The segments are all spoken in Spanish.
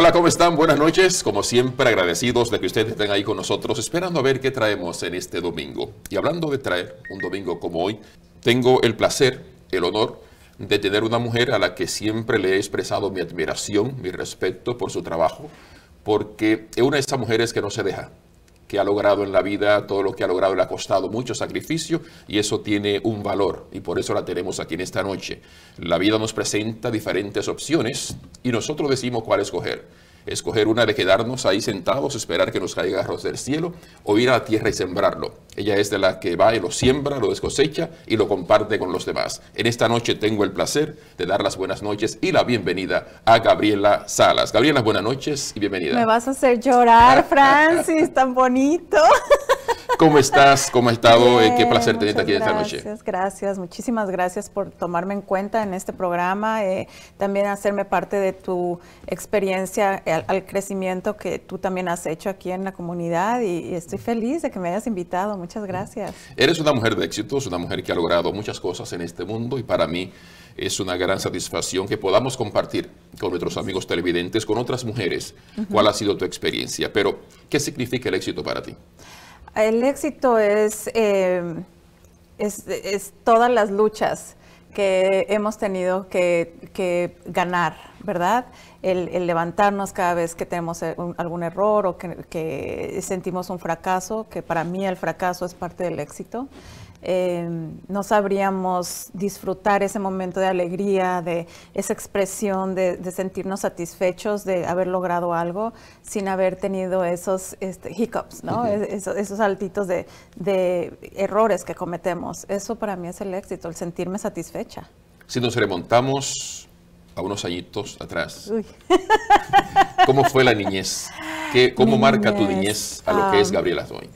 Hola, ¿cómo están? Buenas noches. Como siempre, agradecidos de que ustedes estén ahí con nosotros, esperando a ver qué traemos en este domingo. Y hablando de traer un domingo como hoy, tengo el placer, el honor de tener una mujer a la que siempre le he expresado mi admiración, mi respeto por su trabajo, porque es una de esas mujeres que no se deja, que ha logrado en la vida, todo lo que ha logrado le ha costado mucho sacrificio y eso tiene un valor y por eso la tenemos aquí en esta noche. La vida nos presenta diferentes opciones y nosotros decimos cuál escoger escoger una de quedarnos ahí sentados, esperar que nos caiga arroz del cielo, o ir a la tierra y sembrarlo. Ella es de la que va y lo siembra, lo descosecha y lo comparte con los demás. En esta noche tengo el placer de dar las buenas noches y la bienvenida a Gabriela Salas. Gabriela, buenas noches y bienvenida. Me vas a hacer llorar, Francis, tan bonito. ¿Cómo estás? ¿Cómo has estado? Eh, qué placer tenerte aquí esta noche. Gracias, Muchísimas gracias por tomarme en cuenta en este programa, eh, también hacerme parte de tu experiencia eh, al, crecimiento que tú también has hecho aquí en la comunidad y, estoy feliz de que me hayas invitado. Muchas gracias. Eres una mujer de éxito, es una mujer que ha logrado muchas cosas en este mundo y para mí es una gran satisfacción que podamos compartir con nuestros amigos televidentes, con otras mujeres, cuál ha sido tu experiencia. Pero, ¿qué significa el éxito para ti? El éxito es, eh, es, es todas las luchas que hemos tenido que, que ganar, ¿verdad? El, levantarnos cada vez que tenemos eh, algún error o que, sentimos un fracaso, que para mí el fracaso es parte del éxito. Eh, no sabríamos disfrutar ese momento de alegría, de esa expresión, de, sentirnos satisfechos de haber logrado algo sin haber tenido esos este, hiccups, esos, saltitos de, errores que cometemos. Eso para mí es el éxito, el sentirme satisfecha. Si nos remontamos a unos añitos atrás. ¿Cómo fue la niñez? ¿Qué, ¿Cómo marca tu niñez a lo que es ah, Gabriela Zoy?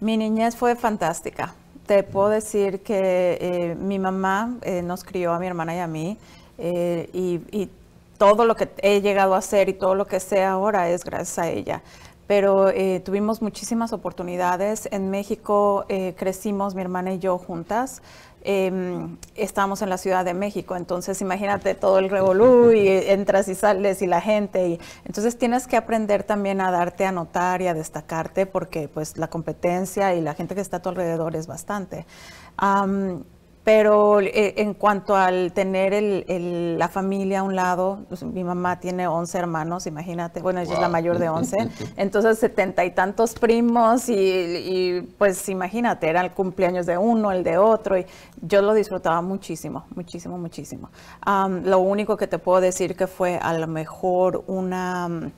Mi niñez fue fantástica te puedo decir que eh, mi mamá eh, nos crió a mi hermana y a mí eh, y, y, todo lo que he llegado a hacer y todo lo que sé ahora es gracias a ella. Pero tuvimos muchísimas oportunidades. En México crecimos mi hermana y yo juntas estamos estamos en la Ciudad de México, entonces imagínate todo el revolú y entras y sales y la gente, y, entonces tienes que aprender también a darte a notar y a destacarte porque pues la competencia y la gente que está a tu alrededor es bastante. Pero eh, en cuanto al tener la familia a un lado, pues, mi mamá tiene 11 hermanos, imagínate, bueno, ella es la mayor de 11, entonces setenta y tantos primos y, pues imagínate, era el cumpleaños de uno, el de otro, y yo lo disfrutaba muchísimo, muchísimo, muchísimo. lo único que te puedo decir que fue a lo mejor una,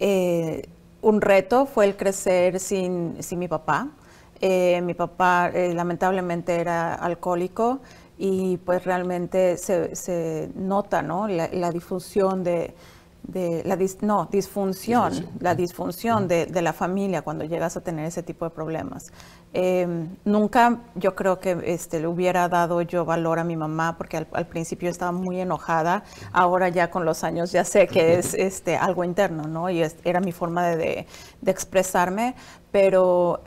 eh, un reto fue el crecer sin, sin mi papá. Eh, mi papá eh, lamentablemente era alcohólico y pues realmente se, nota ¿no? la, difusión de, la disfunción, la disfunción de, la familia cuando llegas a tener ese tipo de problemas. Em, nunca yo creo que este, le hubiera dado yo valor a mi mamá porque al, principio estaba muy enojada, ahora ya con los años ya sé que es este, algo interno, ¿no? Y era mi forma de, de, expresarme, pero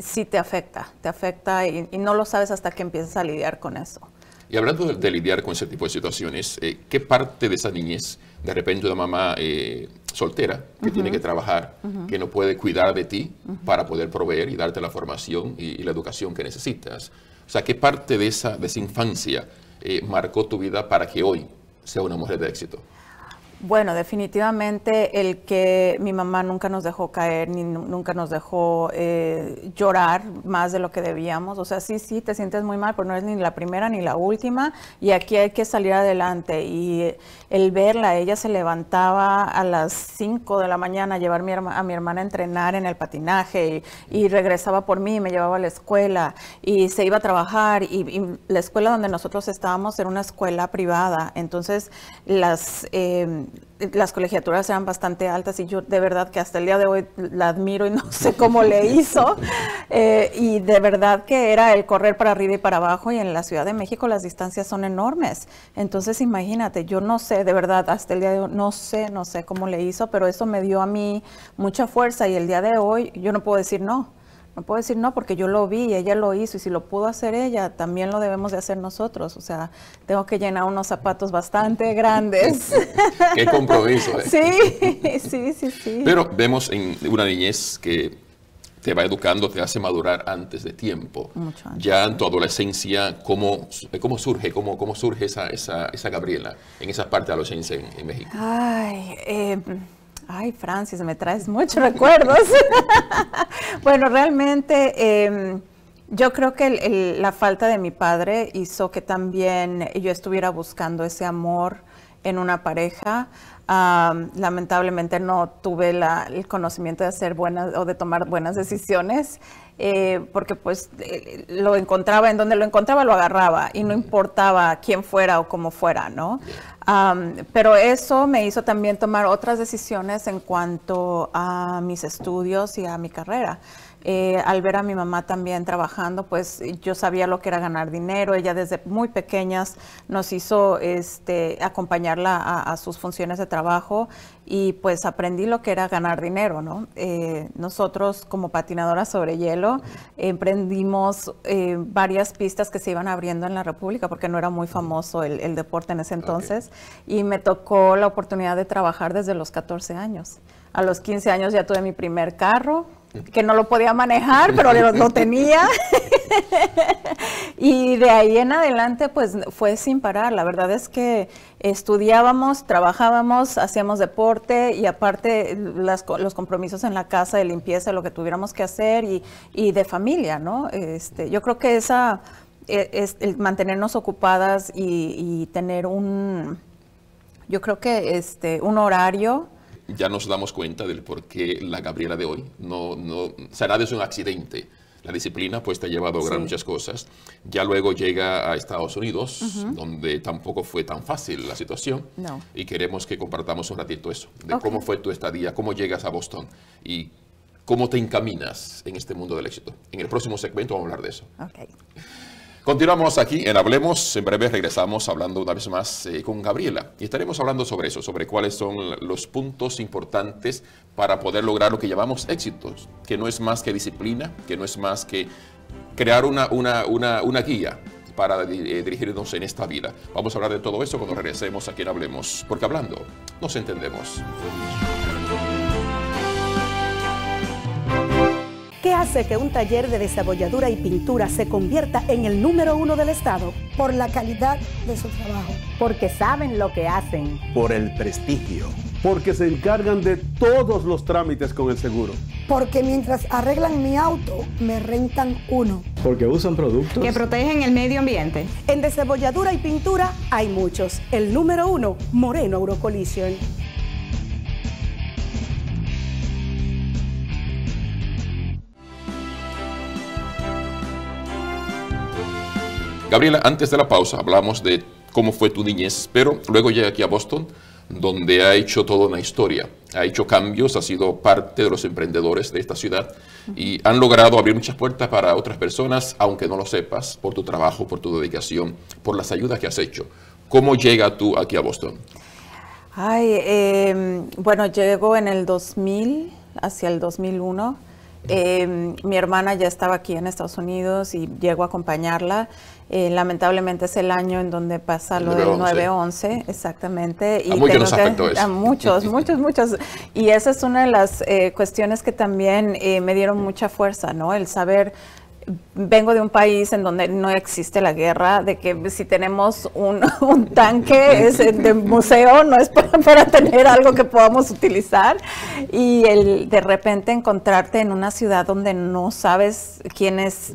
sí te afecta, te afecta y, no lo sabes hasta que empiezas a lidiar con eso. Y hablando de, lidiar con ese tipo de situaciones, eh, ¿qué parte de esa niñez, de repente una mamá eh, soltera que tiene que trabajar, que no puede cuidar de ti para poder proveer y darte la formación y, la educación que necesitas? O sea, ¿qué parte de esa, de infancia eh, marcó tu vida para que hoy sea una mujer de éxito? Bueno, definitivamente el que mi mamá nunca nos dejó caer, ni nunca nos dejó eh, llorar más de lo que debíamos. O sea, sí, sí, te sientes muy mal, pero no es ni la primera ni la última. Y aquí hay que salir adelante. Y el verla, ella se levantaba a las 5 de la mañana a llevar a mi hermana a entrenar en el patinaje y, regresaba por mí, me llevaba a la escuela y se iba a trabajar. Y, la escuela donde nosotros estábamos era una escuela privada. Entonces, las... Em, las colegiaturas eran bastante altas y yo de verdad que hasta el día de hoy la admiro y no sé cómo le hizo. Eh, y de verdad que era el correr para arriba y para abajo y en la Ciudad de México las distancias son enormes. Entonces imagínate, yo no sé, de verdad, hasta el día de hoy no sé, no sé cómo le hizo, pero eso me dio a mí mucha fuerza y el día de hoy yo no puedo decir no no puedo decir no porque yo lo vi, ella lo hizo y si lo pudo hacer ella, también lo debemos de hacer nosotros. O sea, tengo que llenar unos zapatos bastante grandes. Qué compromiso. ¿eh? Sí, sí, sí, sí. Pero vemos en una niñez que te va educando, te hace madurar antes de tiempo. Mucho antes. Ya en tu adolescencia, ¿cómo, cómo surge, cómo, cómo surge esa, esa, esa Gabriela en esa parte de la adolescencia en, en México? Ay, eh Ay, Francis, me traes muchos recuerdos. bueno, realmente em, yo creo que la falta de mi padre hizo que también yo estuviera buscando ese amor en una pareja. lamentablemente no tuve el conocimiento de hacer buenas o de tomar buenas decisiones. Eh, porque pues eh, lo encontraba en donde lo encontraba, lo agarraba y no importaba quién fuera o cómo fuera, ¿no? pero eso me hizo también tomar otras decisiones en cuanto a mis estudios y a mi carrera. Eh, al ver a mi mamá también trabajando, pues yo sabía lo que era ganar dinero. Ella desde muy pequeñas nos hizo este, acompañarla a sus funciones de trabajo y pues aprendí lo que era ganar dinero, ¿no? Eh, nosotros como patinadoras sobre hielo emprendimos eh, varias pistas que se iban abriendo en la República porque no era muy famoso el, deporte en ese entonces y me tocó la oportunidad de trabajar desde los 14 años. A los 15 años ya tuve mi primer carro, que no lo podía manejar, pero lo, tenía. y de ahí en adelante, pues fue sin parar. La verdad es que estudiábamos, trabajábamos, hacíamos deporte y aparte los compromisos en la casa de limpieza, lo que tuviéramos que hacer y, y de familia, ¿no? Este, yo creo que esa e, es el mantenernos ocupadas y, y tener un, yo creo que este, un horario ya nos damos cuenta del por qué la Gabriela de hoy no, no será de un accidente. La disciplina pues te ha llevado a lograr muchas cosas. Ya luego llega a Estados Unidos, donde tampoco fue tan fácil la situación. Y queremos que compartamos un ratito eso, de cómo fue tu estadía, cómo llegas a Boston y cómo te encaminas en este mundo del éxito. En el próximo segmento vamos a hablar de eso. Okay. Continuamos aquí en Hablemos. En breve regresamos hablando una vez más eh, con Gabriela. Y estaremos hablando sobre eso, sobre cuáles son los puntos importantes para poder lograr lo que llamamos éxitos, que no es más que disciplina, que no es más que crear una, una, guía para eh, dirigirnos en esta vida. Vamos a hablar de todo eso cuando regresemos aquí en Hablemos, porque hablando nos entendemos. hace que un taller de desabolladura y pintura se convierta en el número uno del Estado? Por la calidad de su trabajo. Porque saben lo que hacen. Por el prestigio. Porque se encargan de todos los trámites con el seguro. Porque mientras arreglan mi auto, me rentan uno. Porque usan productos. Que protegen el medio ambiente. En desabolladura y pintura hay muchos. El número uno, Moreno Eurocollision. Gabriela, antes de la pausa hablamos de cómo fue tu niñez, pero luego llega aquí a Boston, donde ha hecho toda una historia, ha hecho cambios, ha sido parte de los emprendedores de esta ciudad y han logrado abrir muchas puertas para otras personas, aunque no lo sepas, por tu trabajo, por tu dedicación, por las ayudas que has hecho. ¿Cómo llega tú aquí a Boston? Ay, em, bueno, llego en el 2000, hacia el 2001. Em, mi hermana ya estaba aquí en Estados Unidos y llego a acompañarla. Eh, lamentablemente es el año en donde pasa lo del 9-11, exactamente. Y muchos muchos, muchos, muchos. Y esa es una de las eh, cuestiones que también eh, me dieron mucha fuerza, ¿no? El saber vengo de un país en donde no existe la guerra, de que si tenemos un, tanque es eh, de museo, no es para, para, tener algo que podamos utilizar. Y el de repente encontrarte en una ciudad donde no sabes quién es,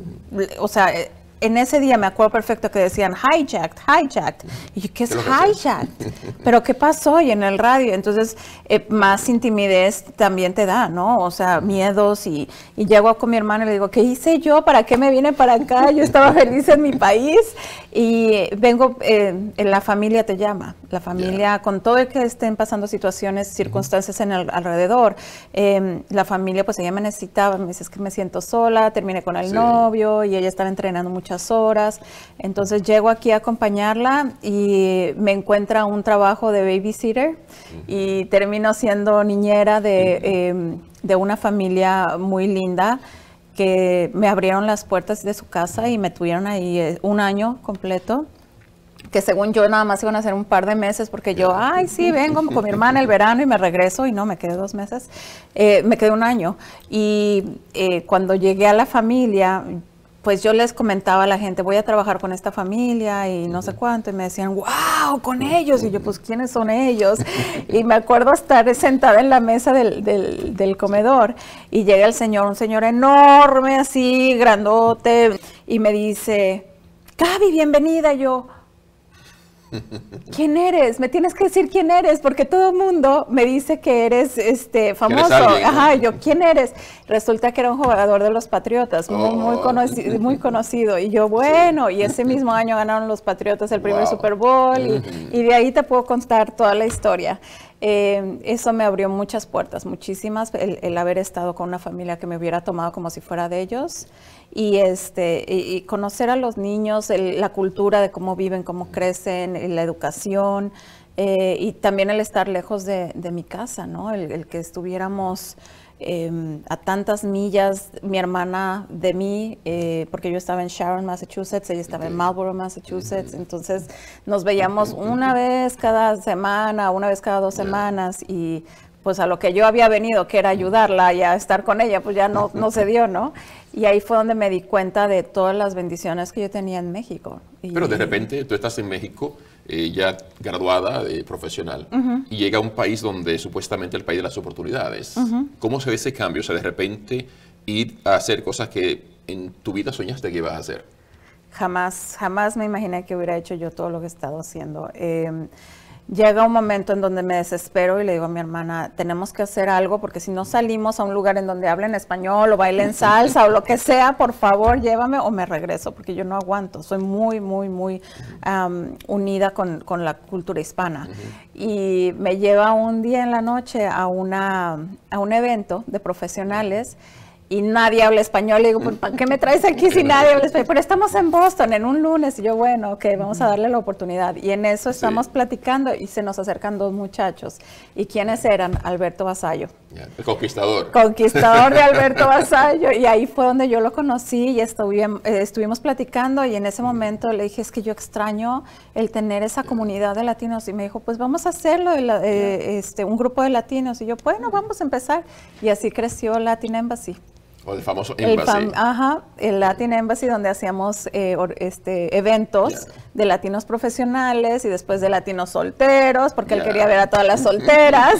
o sea, eh, en ese día me acuerdo perfecto que decían hijacked, hijacked. Y yo, ¿qué es hijacked? Pero ¿qué pasó? Y en el radio. Entonces, eh, más intimidez también te da, ¿no? O sea, miedos. Y, y llego con mi hermano y le digo, ¿qué hice yo? ¿Para qué me vine para acá? Yo estaba feliz en mi país. Y eh, vengo, eh, la familia te llama, la familia, con todo el que estén pasando situaciones, circunstancias en el alrededor, em, la familia pues ella me necesitaba, me dice es que me siento sola, terminé con el novio y ella estaba entrenando muchas horas, entonces llego aquí a acompañarla y me encuentra un trabajo de babysitter y termino siendo niñera de em, una familia muy linda que me abrieron las puertas de su casa y me tuvieron ahí eh, un año completo que según yo nada más iban a ser un par de meses, porque yo, ay, sí, vengo con mi hermana el verano y me regreso, y no, me quedé dos meses, eh, me quedé un año. Y eh, cuando llegué a la familia, pues yo les comentaba a la gente, voy a trabajar con esta familia y no sé cuánto, y me decían, wow, con ellos, y yo, pues, ¿quiénes son ellos? Y me acuerdo estar sentada en la mesa del, comedor y llega el señor, un señor enorme, así, grandote, y me dice, Gaby, bienvenida, yo, ¿Quién eres? Me tienes que decir quién eres, porque todo el mundo me dice que eres este famoso. Ajá, yo, ¿quién eres? Resulta que era un jugador de los Patriotas, muy, muy, oh. conocido, Y yo, bueno, y ese mismo año ganaron los Patriotas el primer Super Bowl, mm. y, de ahí te puedo contar toda la historia. Eh, eso me abrió muchas puertas, muchísimas, el, el, haber estado con una familia que me hubiera tomado como si fuera de ellos, y este y conocer a los niños, la cultura de cómo viven, cómo crecen, eh, la educación eh, y también el estar lejos de, mi casa, ¿no? El, que estuviéramos em, a tantas millas, mi hermana de mí, eh, porque yo estaba en Sharon, Massachusetts, ella estaba en Marlborough, Massachusetts, entonces nos veíamos una vez cada semana, una vez cada dos semanas y pues a lo que yo había venido, que era ayudarla y a estar con ella, pues ya no, no se dio, ¿no? Y ahí fue donde me di cuenta de todas las bendiciones que yo tenía en México. Pero de repente tú estás en México eh, ya graduada de profesional y llega a un país donde supuestamente el país de las oportunidades. ¿Cómo se ve ese cambio? O sea, de repente ir a hacer cosas que en tu vida soñaste que ibas a hacer. Jamás, jamás me imaginé que hubiera hecho yo todo lo que he estado haciendo. Eh, llega un momento en donde me desespero y le digo a mi hermana, tenemos que hacer algo porque si no salimos a un lugar en donde hablen español o bailen salsa o lo que sea, por favor llévame o me regreso porque yo no aguanto. Soy muy, muy, muy unida con, con, la cultura hispana. Y me lleva un día en la noche a, una, a un evento de profesionales y nadie habla español. Y digo, pues, qué me traes aquí si nadie habla español? Pero estamos en Boston en un lunes. Y yo, bueno, ok, vamos a darle la oportunidad. Y en eso estamos platicando y se nos acercan dos muchachos. ¿Y quiénes eran? Alberto Basayo. conquistador. Conquistador de Alberto Basayo. Y ahí fue donde yo lo conocí y estuvimos, em, eh, estuvimos platicando. Y en ese momento le dije, es que yo extraño el tener esa comunidad de latinos. Y me dijo, pues vamos a hacerlo, eh, este, un grupo de latinos. Y yo, bueno, vamos a empezar. Y así creció Latin Embassy. O el famoso embassy. ajá, el Latin Embassy donde hacíamos eh, este, eventos de latinos profesionales y después de latinos solteros, porque él quería ver a todas las solteras.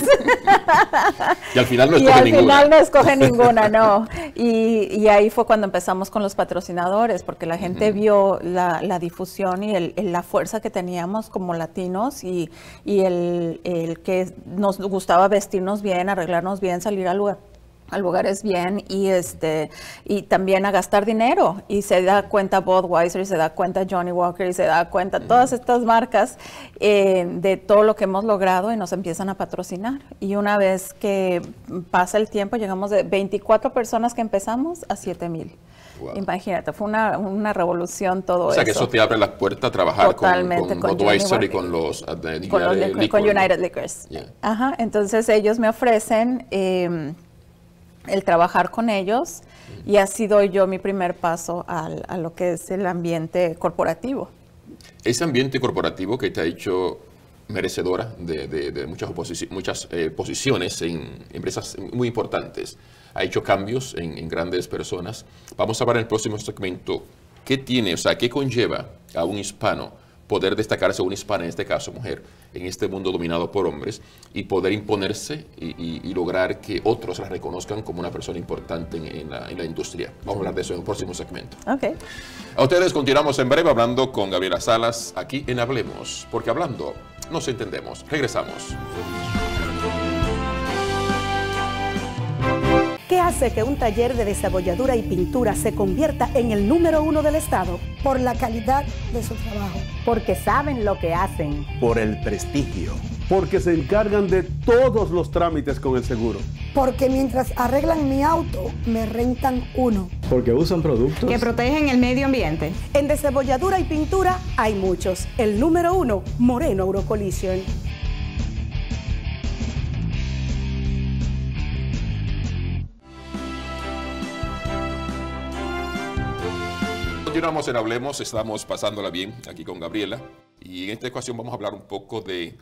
y al final no escoge al ninguna. final no escoge ninguna, no. Y, ahí fue cuando empezamos con los patrocinadores, porque la gente vio la, difusión y la fuerza que teníamos como latinos y, y el, el que nos gustaba vestirnos bien, arreglarnos bien, salir al lugar lugar es bien y este y también a gastar dinero y se da cuenta Budweiser y se da cuenta Johnny Walker y se da cuenta todas estas marcas eh, de todo lo que hemos logrado y nos empiezan a patrocinar y una vez que pasa el tiempo llegamos de 24 personas que empezamos a 7 mil Imagínate, fue una, revolución todo eso. O sea, que eso te abre las puertas a trabajar con, Budweiser y con los, uh, con, eh, United Liquors. entonces ellos me ofrecen em, el trabajar con ellos y así doy yo mi primer paso al, a lo que es el ambiente corporativo. Ese ambiente corporativo que te ha hecho merecedora de, de, muchas, muchas eh, posiciones en empresas muy importantes, ha hecho cambios en, en grandes personas. Vamos a ver en el próximo segmento qué tiene, o sea, qué conlleva a un hispano poder destacarse una hispana, en este caso mujer, en este mundo dominado por hombres, y poder imponerse y, lograr que otros la reconozcan como una persona importante en, la, industria. Vamos a hablar de eso en un próximo segmento. A ustedes continuamos en breve hablando con Gabriela Salas aquí en Hablemos, porque hablando nos entendemos. Regresamos. hace que un taller de desabolladura y pintura se convierta en el número uno del Estado? Por la calidad de su trabajo. Porque saben lo que hacen. Por el prestigio. Porque se encargan de todos los trámites con el seguro. Porque mientras arreglan mi auto, me rentan uno. Porque usan productos. Que protegen el medio ambiente. En desabolladura y pintura hay muchos. El número uno, Moreno Eurocollision. Continuamos en Hablemos, estamos pasándola bien aquí con Gabriela y en esta ocasión vamos a hablar un poco de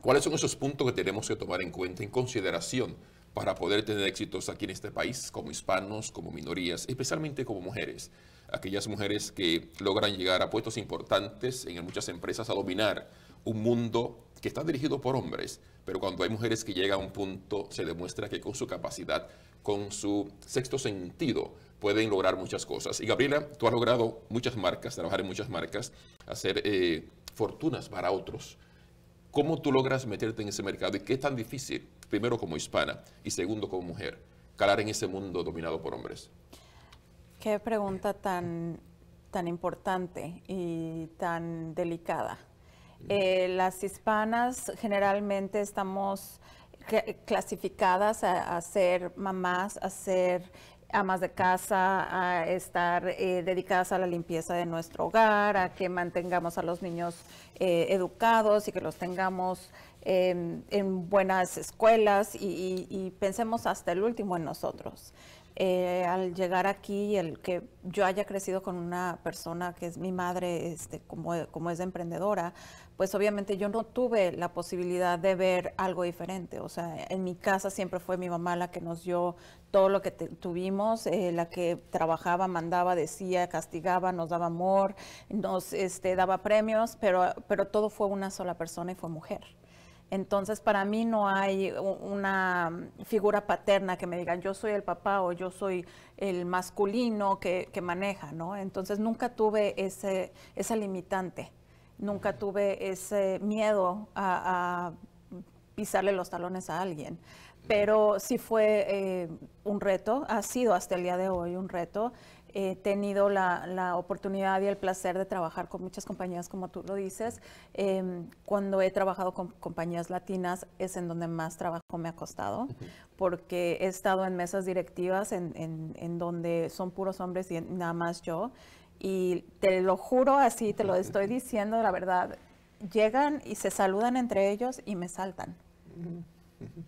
cuáles son esos puntos que tenemos que tomar en cuenta, en consideración, para poder tener éxitos aquí en este país, como hispanos, como minorías, especialmente como mujeres. Aquellas mujeres que logran llegar a puestos importantes en muchas empresas a dominar un mundo que está dirigido por hombres, pero cuando hay mujeres que llegan a un punto, se demuestra que con su capacidad, con su sexto sentido, pueden lograr muchas cosas. Y Gabriela, tú has logrado muchas marcas, trabajar en muchas marcas, hacer eh, fortunas para otros. ¿Cómo tú logras meterte en ese mercado y qué es tan difícil, primero como hispana y segundo como mujer, calar en ese mundo dominado por hombres? Qué pregunta tan, tan importante y tan delicada. Eh, las hispanas generalmente estamos clasificadas a, a, ser mamás, a ser amas de casa, a estar eh, dedicadas a la limpieza de nuestro hogar, a que mantengamos a los niños eh, educados y que los tengamos en buenas escuelas y, y pensemos hasta el último en nosotros. Eh, al llegar aquí, el que yo haya crecido con una persona que es mi madre, este, como, es emprendedora, pues obviamente yo no tuve la posibilidad de ver algo diferente. O sea, en mi casa siempre fue mi mamá la que nos dio todo lo que tuvimos, eh, la que trabajaba, mandaba, decía, castigaba, nos daba amor, nos este, daba premios, pero, pero todo fue una sola persona y fue mujer. Entonces, para mí no hay una mm, figura paterna que me digan yo soy el papá o yo soy el masculino que, maneja, ¿no? Entonces, nunca tuve ese, esa limitante, nunca tuve ese miedo a, pisarle los talones a alguien. Pero sí fue eh, un reto, ha sido hasta el día de hoy un reto he tenido la, la, oportunidad y el placer de trabajar con muchas compañías, como tú lo dices. Em, cuando he trabajado con compañías latinas es en donde más trabajo me ha costado, porque he estado en mesas directivas en, en, donde son puros hombres y nada más yo. Y te lo juro así, te lo estoy diciendo, la verdad, llegan y se saludan entre ellos y me saltan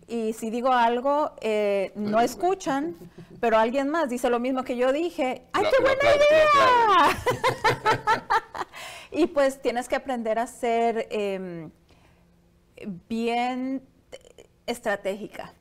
y si digo algo, eh, no escuchan, pero alguien más dice lo mismo que yo dije. ¡Ay, qué buena idea! y pues tienes que aprender a ser em, bien estratégica.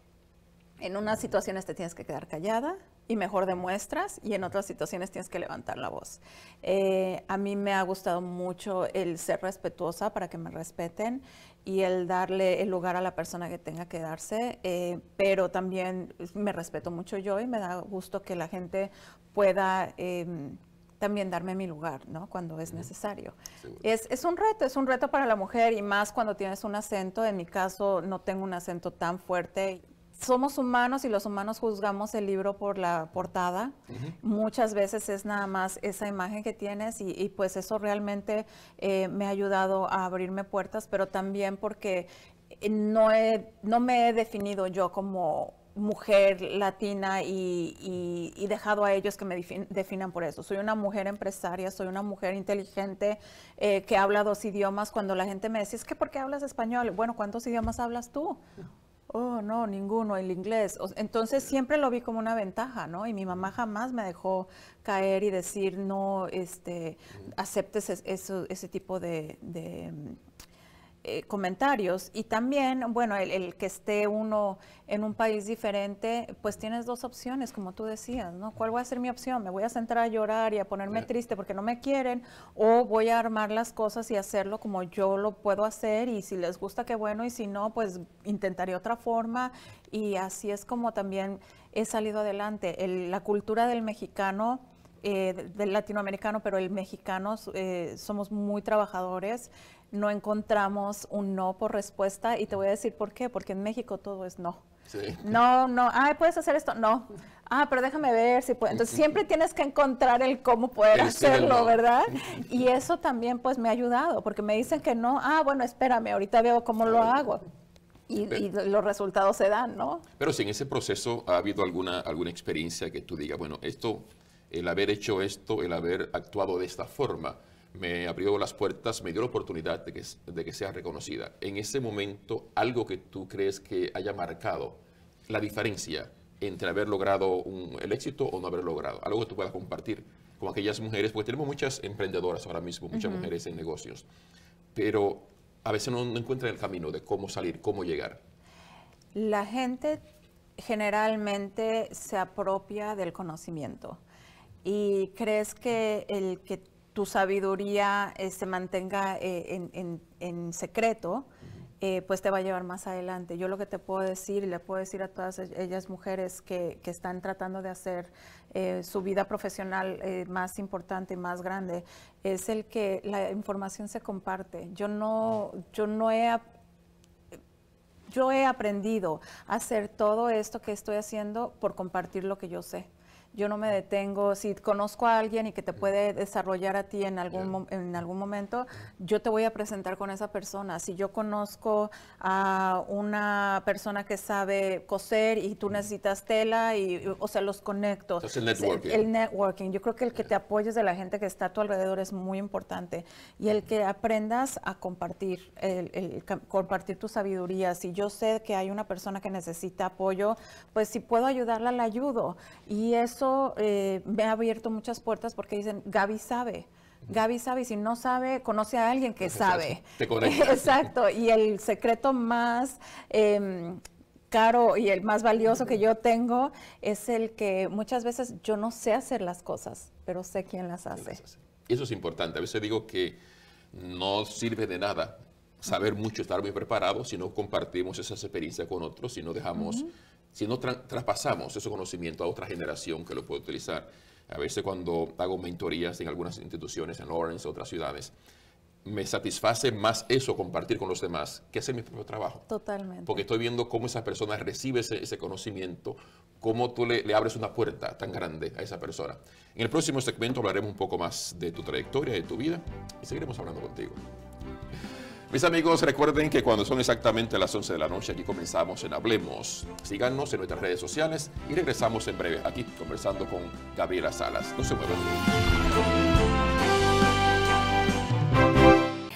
En unas situaciones te tienes que quedar callada y mejor demuestras y en otras situaciones tienes que levantar la voz. Eh, a mí me ha gustado mucho el ser respetuosa para que me respeten y el darle el lugar a la persona que tenga que darse, eh, pero también me respeto mucho yo y me da gusto que la gente pueda em, también darme mi lugar, ¿no? Cuando es necesario. Es, es, un reto, es un reto para la mujer y más cuando tienes un acento. En mi caso no tengo un acento tan fuerte somos humanos y los humanos juzgamos el libro por la portada. Muchas veces es nada más esa imagen que tienes y, pues eso realmente eh, me ha ayudado a abrirme puertas, pero también porque eh, no, he, no me he definido yo como mujer latina y, y, dejado a ellos que me definan por eso. Soy una mujer empresaria, soy una mujer inteligente eh, que habla dos idiomas. Cuando la gente me dice, es que ¿por qué hablas español? Bueno, ¿cuántos idiomas hablas tú? Oh, no, ninguno, el inglés. Entonces siempre lo vi como una ventaja, ¿no? Y mi mamá jamás me dejó caer y decir, no, este, aceptes ese tipo de eh, comentarios y también, bueno, el, que esté uno en un país diferente, pues tienes dos opciones, como tú decías, ¿no? ¿Cuál va a ser mi opción? ¿Me voy a sentar a llorar y a ponerme triste porque no me quieren? ¿O voy a armar las cosas y hacerlo como yo lo puedo hacer? Y si les gusta, qué bueno, y si no, pues intentaré otra forma. Y así es como también he salido adelante. El, la cultura del mexicano... Eh, del latinoamericano, pero el mexicano eh, somos muy trabajadores, no encontramos un no por respuesta y te voy a decir por qué, porque en México todo es no. No, no, ah, puedes hacer esto, no. Ah, pero déjame ver si puedo. Entonces siempre tienes que encontrar el cómo poder hacerlo, ¿verdad? Y eso también pues me ha ayudado, porque me dicen que no, ah, bueno, espérame, ahorita veo cómo lo hago. Y, los resultados se dan, ¿no? Pero si en ese proceso ha habido alguna, alguna experiencia que tú digas, bueno, esto, el haber hecho esto, el haber actuado de esta forma, me abrió las puertas, me dio la oportunidad de que, de sea reconocida. En ese momento, algo que tú crees que haya marcado la diferencia entre haber logrado el éxito o no haber logrado, algo que tú puedas compartir con aquellas mujeres, porque tenemos muchas emprendedoras ahora mismo, muchas mujeres en negocios, pero a veces no, no encuentran el camino de cómo salir, cómo llegar. La gente generalmente se apropia del conocimiento y crees que el que tu sabiduría eh, se mantenga eh, en, secreto, eh, pues te va a llevar más adelante. Yo lo que te puedo decir y le puedo decir a todas e-, ellas mujeres que, que están tratando de hacer su vida profesional más importante y más grande, es el que la información se comparte. Yo no, yo no he yo he aprendido a hacer todo esto que estoy haciendo por compartir lo que yo sé yo no me detengo, si conozco a alguien y que te puede desarrollar a ti en algún, en algún momento, yo te voy a presentar con esa persona. Si yo conozco a una persona que sabe coser y tú necesitas tela, y, o sea, los conecto. el networking. El networking. Yo creo que el que te apoyes de la gente que está a tu alrededor es muy importante y el que aprendas a compartir, el, compartir tu sabiduría. Si yo sé que hay una persona que necesita apoyo, pues si puedo ayudarla, la ayudo. Y eso eh, me ha abierto muchas puertas porque dicen, Gaby sabe. Gaby sabe, y si no sabe, conoce a alguien que sabe. Te Exacto, y el secreto más em, caro y el más valioso que yo tengo es el que muchas veces yo no sé hacer las cosas, pero sé quién las hace. Eso es importante. A veces digo que no sirve de nada saber mucho, estar muy preparado si no compartimos esas experiencias con otros, si no dejamos si no traspasamos ese conocimiento a otra generación que lo puede utilizar. A veces cuando hago mentorías en algunas instituciones, en Lawrence, otras ciudades, me satisface más eso, compartir con los demás, que hacer mi propio trabajo. Totalmente. Porque estoy viendo cómo esa persona recibe ese, conocimiento, cómo tú le, le, abres una puerta tan grande a esa persona. En el próximo segmento hablaremos un poco más de tu trayectoria, de tu vida, y seguiremos hablando contigo. Mis amigos, recuerden que cuando son exactamente las 11 de la noche, aquí comenzamos en Hablemos. Síganos en nuestras redes sociales y regresamos en breve aquí conversando con Gabriela Salas. No se muevan.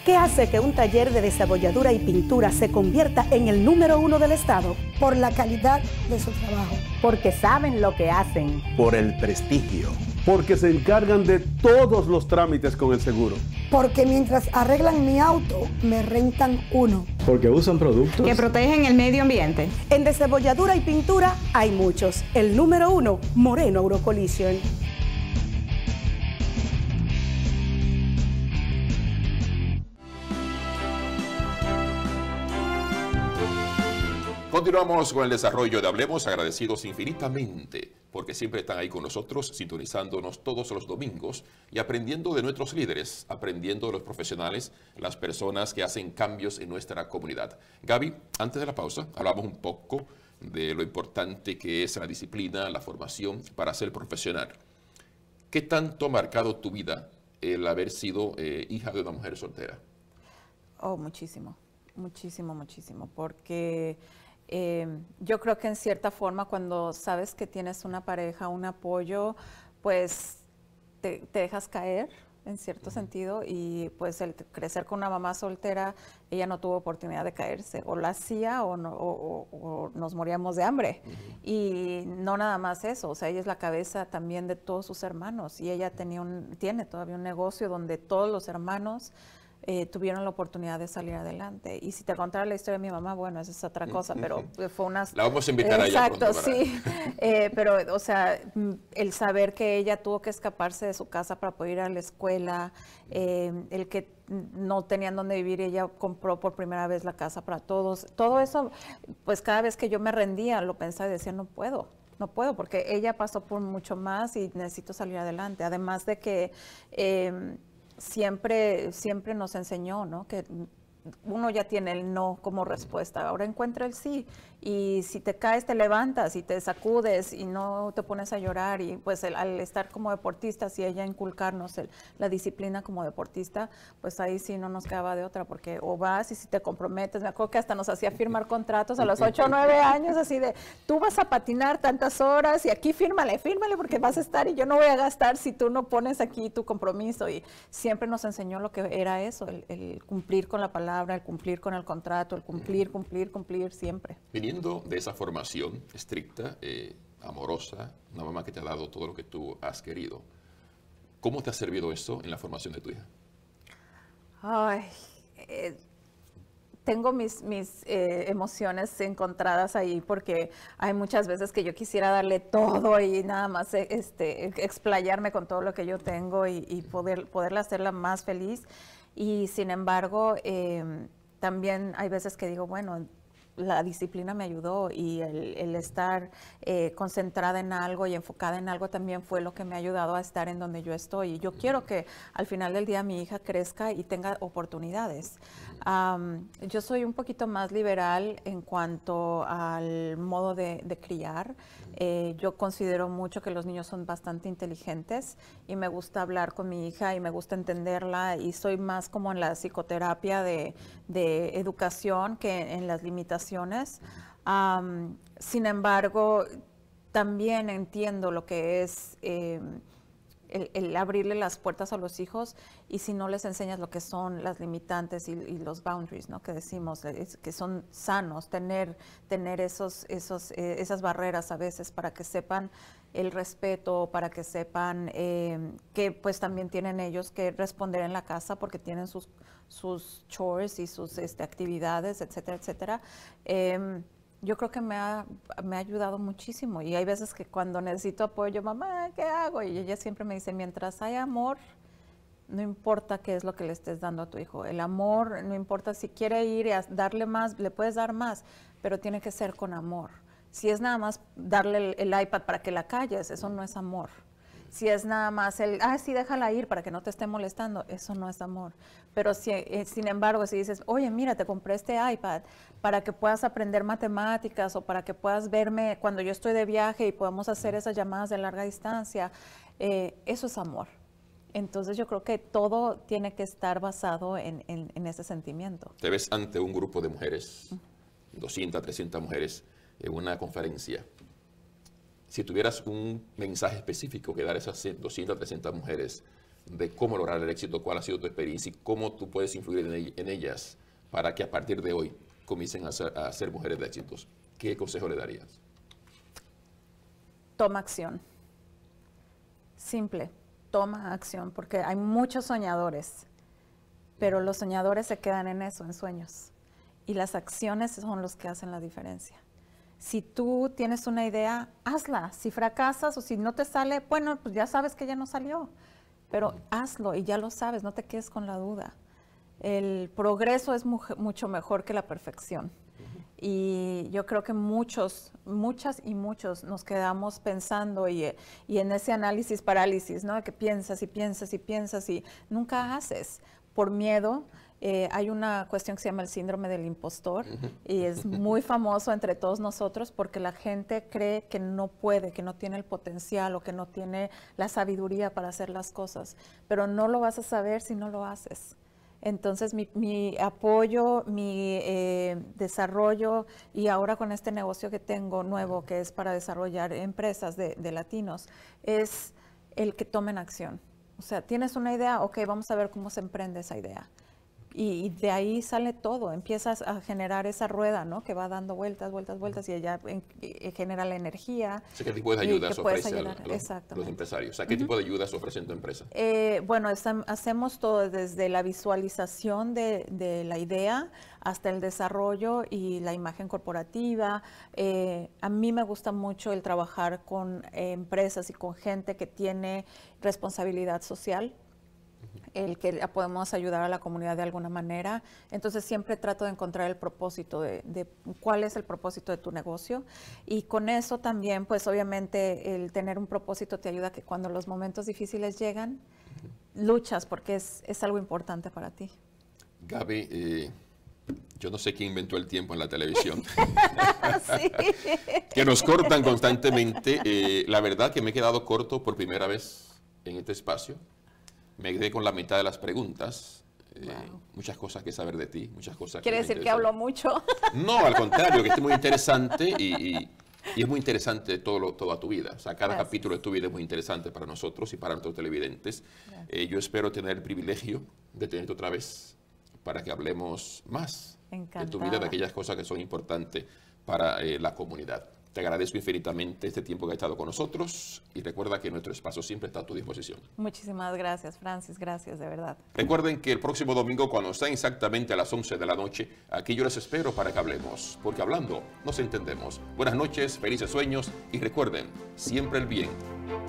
¿Qué hace que un taller de desabolladura y pintura se convierta en el número uno del Estado? Por la calidad de su trabajo. Porque saben lo que hacen. Por el prestigio porque se encargan de todos los trámites con el seguro. Porque mientras arreglan mi auto, me rentan uno. Porque usan productos que protegen el medio ambiente. En desebolladura y pintura hay muchos. El número uno, Moreno Eurocollision. Continuamos con el desarrollo de Hablemos, agradecidos infinitamente porque siempre están ahí con nosotros, sintonizándonos todos los domingos y aprendiendo de nuestros líderes, aprendiendo de los profesionales, las personas que hacen cambios en nuestra comunidad. Gaby, antes de la pausa, hablamos un poco de lo importante que es la disciplina, la formación para ser profesional. ¿Qué tanto ha marcado tu vida el haber sido eh, hija de una mujer soltera? Oh, muchísimo, muchísimo, muchísimo, porque Em, yo creo que en cierta forma cuando sabes que tienes una pareja, un apoyo, pues te, dejas caer en cierto sentido y pues el crecer con una mamá soltera, ella no tuvo oportunidad de caerse, o la hacía o, nos moríamos de hambre. Y no nada más eso, o sea, ella es la cabeza también de todos sus hermanos y ella tenía tiene todavía un negocio donde todos los hermanos eh, tuvieron la oportunidad de salir adelante. Y si te contara la historia de mi mamá, bueno, esa es otra cosa, pero eh, fue una... La vamos a invitar Exacto, sí. Eh, pero, o sea, mm, el saber que ella tuvo que escaparse de su casa para poder ir a la escuela, el que no tenían dónde vivir, ella compró por primera vez la casa para todos. Todo eso, pues cada vez que yo me rendía, lo pensaba y decía, no puedo no puedo porque ella pasó por mucho más y necesito salir adelante. Además de que em, siempre, siempre nos enseñó, ¿no? Que uno ya tiene el no como respuesta, ahora encuentra el sí. Y si te caes, te levantas y te sacudes y no te pones a llorar. Y pues al estar como deportista, si ella inculcarnos la disciplina como deportista, pues ahí sí no nos quedaba de otra, porque o vas y si te comprometes, me acuerdo que hasta nos hacía firmar contratos a los 8 o 9 años, así de, tú vas a patinar tantas horas y aquí fírmale, fírmale porque vas a estar y yo no voy a gastar si tú no pones aquí tu compromiso. Y siempre nos enseñó lo que era eso, el cumplir con la palabra el cumplir con el contrato, el cumplir, cumplir, cumplir siempre. Viniendo de esa formación estricta, eh, amorosa, una mamá que te ha dado todo lo que tú has querido, ¿cómo te ha servido eso en la formación de tu hija? Ay, eh, tengo mis, mis eh, emociones encontradas ahí porque hay muchas veces que yo quisiera darle todo y nada más este, explayarme con todo lo que yo tengo y, y poder, poderla hacerla más feliz. Y sin embargo, em, también hay veces que digo, bueno, la disciplina me ayudó y el, estar eh, concentrada en algo y enfocada en algo también fue lo que me ha ayudado a estar en donde yo estoy. Y yo quiero que al final del día mi hija crezca y tenga oportunidades. yo soy un poquito más liberal en cuanto al modo de, criar. Eh, yo considero mucho que los niños son bastante inteligentes y me gusta hablar con mi hija y me gusta entenderla y soy más como en la psicoterapia de, de educación que en las limitaciones sin embargo, también entiendo lo que es em, el, abrirle las puertas a los hijos y si no les enseñas lo que son las limitantes y, los boundaries, ¿no? Que decimos, que son sanos, tener, tener esos, esos, eh, esas barreras a veces para que sepan el respeto, para que sepan em, que pues también tienen ellos que responder en la casa porque tienen sus, sus chores y sus este, actividades, etcétera, etcétera. Em, yo creo que me ha, me ha ayudado muchísimo y hay veces que cuando necesito apoyo, mamá, ¿qué hago? Y ella siempre me dice, mientras hay amor, no importa qué es lo que le estés dando a tu hijo. El amor, no importa si quiere ir y darle más, le puedes dar más, pero tiene que ser con amor. Si es nada más darle el, iPad para que la calles, eso no es amor. Si es nada más el, ah, sí, déjala ir para que no te esté molestando, eso no es amor. Pero si, eh, sin embargo, si dices, oye, mira, te compré este iPad para que puedas aprender matemáticas o para que puedas verme cuando yo estoy de viaje y podamos hacer esas llamadas de larga distancia, eh, eso es amor. Entonces yo creo que todo tiene que estar basado en, en ese sentimiento. Te ves ante un grupo de mujeres, 200, 300 mujeres, en una conferencia, si tuvieras un mensaje específico que dar a esas 200, 300 mujeres de cómo lograr el éxito, cuál ha sido tu experiencia y cómo tú puedes influir en ellas para que a partir de hoy comiencen a ser, a ser mujeres de éxitos, ¿qué consejo le darías? Toma acción. Simple, toma acción, porque hay muchos soñadores, pero los soñadores se quedan en eso, en sueños. Y las acciones son los que hacen la diferencia si tú tienes una idea, hazla. Si fracasas o si no te sale, bueno, pues ya sabes que ya no salió. Pero hazlo y ya lo sabes, no te quedes con la duda. El progreso es mucho mejor que la perfección. Y yo creo que muchos, muchas y muchos nos quedamos pensando y, en ese análisis parálisis, ¿no? Que piensas y piensas y piensas y nunca haces por miedo, eh, hay una cuestión que se llama el síndrome del impostor y es muy famoso entre todos nosotros porque la gente cree que no puede, que no tiene el potencial o que no tiene la sabiduría para hacer las cosas, pero no lo vas a saber si no lo haces. Entonces mi, apoyo, mi eh, desarrollo y ahora con este negocio que tengo nuevo que es para desarrollar empresas de, de latinos es el que tomen acción. O sea, tienes una idea, ok, vamos a ver cómo se emprende esa idea y, de ahí sale todo, empiezas a generar esa rueda, ¿no? Que va dando vueltas, vueltas, vueltas y allá eh, genera la energía. ¿Qué tipo de ayudas ofrecen los, empresarios? ¿qué tipo de ayudas ofrecen tu empresa? Eh, bueno, hacemos todo desde la visualización de, la idea hasta el desarrollo y la imagen corporativa. Eh, a mí me gusta mucho el trabajar con empresas y con gente que tiene responsabilidad social el que podemos ayudar a la comunidad de alguna manera. Entonces siempre trato de encontrar el propósito de, cuál es el propósito de tu negocio. Y con eso también, pues obviamente el tener un propósito te ayuda que cuando los momentos difíciles llegan, luchas porque es, es algo importante para ti. Gaby, eh, yo no sé quién inventó el tiempo en la televisión. que nos cortan constantemente. Eh, la verdad que me he quedado corto por primera vez en este espacio. Me quedé con la mitad de las preguntas. Eh, muchas cosas que saber de ti, muchas cosas. ¿Quiere decir que hablo mucho? No, al contrario, que es muy interesante y, es muy interesante todo lo, toda tu vida. O sea, cada capítulo de tu vida es muy interesante para nosotros y para nuestros televidentes. Eh, yo espero tener el privilegio de tenerte otra vez para que hablemos más en de tu vida, de aquellas cosas que son importantes para eh, la comunidad. Te agradezco infinitamente este tiempo que ha estado con nosotros y recuerda que nuestro espacio siempre está a tu disposición. Muchísimas gracias, Francis. Gracias, de verdad. Recuerden que el próximo domingo, cuando sean exactamente a las 11 de la noche, aquí yo les espero para que hablemos, porque hablando nos entendemos. Buenas noches, felices sueños y recuerden, siempre el bien,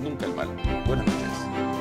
nunca el mal. Buenas noches.